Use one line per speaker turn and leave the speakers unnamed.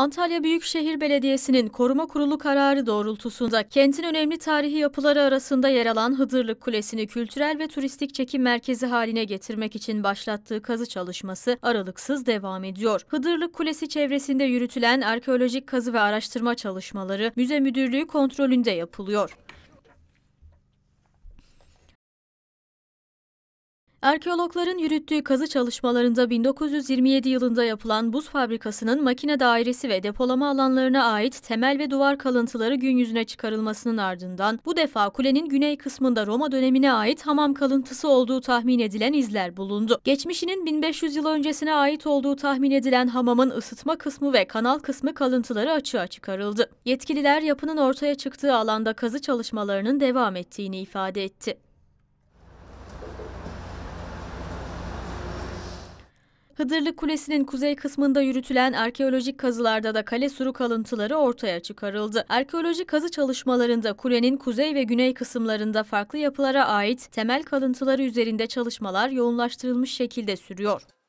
Antalya Büyükşehir Belediyesi'nin koruma kurulu kararı doğrultusunda kentin önemli tarihi yapıları arasında yer alan Hıdırlık Kulesi'ni kültürel ve turistik çekim merkezi haline getirmek için başlattığı kazı çalışması aralıksız devam ediyor. Hıdırlık Kulesi çevresinde yürütülen arkeolojik kazı ve araştırma çalışmaları müze müdürlüğü kontrolünde yapılıyor. Arkeologların yürüttüğü kazı çalışmalarında 1927 yılında yapılan buz fabrikasının makine dairesi ve depolama alanlarına ait temel ve duvar kalıntıları gün yüzüne çıkarılmasının ardından bu defa kulenin güney kısmında Roma dönemine ait hamam kalıntısı olduğu tahmin edilen izler bulundu. Geçmişinin 1500 yıl öncesine ait olduğu tahmin edilen hamamın ısıtma kısmı ve kanal kısmı kalıntıları açığa çıkarıldı. Yetkililer yapının ortaya çıktığı alanda kazı çalışmalarının devam ettiğini ifade etti. Hıdırlı Kulesi'nin kuzey kısmında yürütülen arkeolojik kazılarda da kale suru kalıntıları ortaya çıkarıldı. Arkeolojik kazı çalışmalarında kulenin kuzey ve güney kısımlarında farklı yapılara ait temel kalıntıları üzerinde çalışmalar yoğunlaştırılmış şekilde sürüyor.